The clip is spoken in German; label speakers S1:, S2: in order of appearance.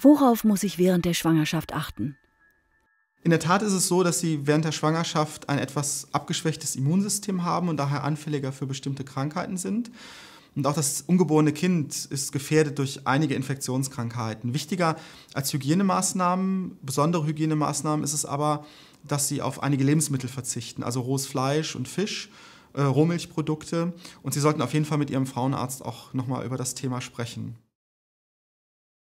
S1: Worauf muss ich während der Schwangerschaft achten?
S2: In der Tat ist es so, dass sie während der Schwangerschaft ein etwas abgeschwächtes Immunsystem haben und daher anfälliger für bestimmte Krankheiten sind. Und auch das ungeborene Kind ist gefährdet durch einige Infektionskrankheiten. Wichtiger als Hygienemaßnahmen, besondere Hygienemaßnahmen ist es aber, dass sie auf einige Lebensmittel verzichten, also rohes Fleisch und Fisch, äh, Rohmilchprodukte. Und sie sollten auf jeden Fall mit ihrem Frauenarzt auch nochmal über das Thema sprechen.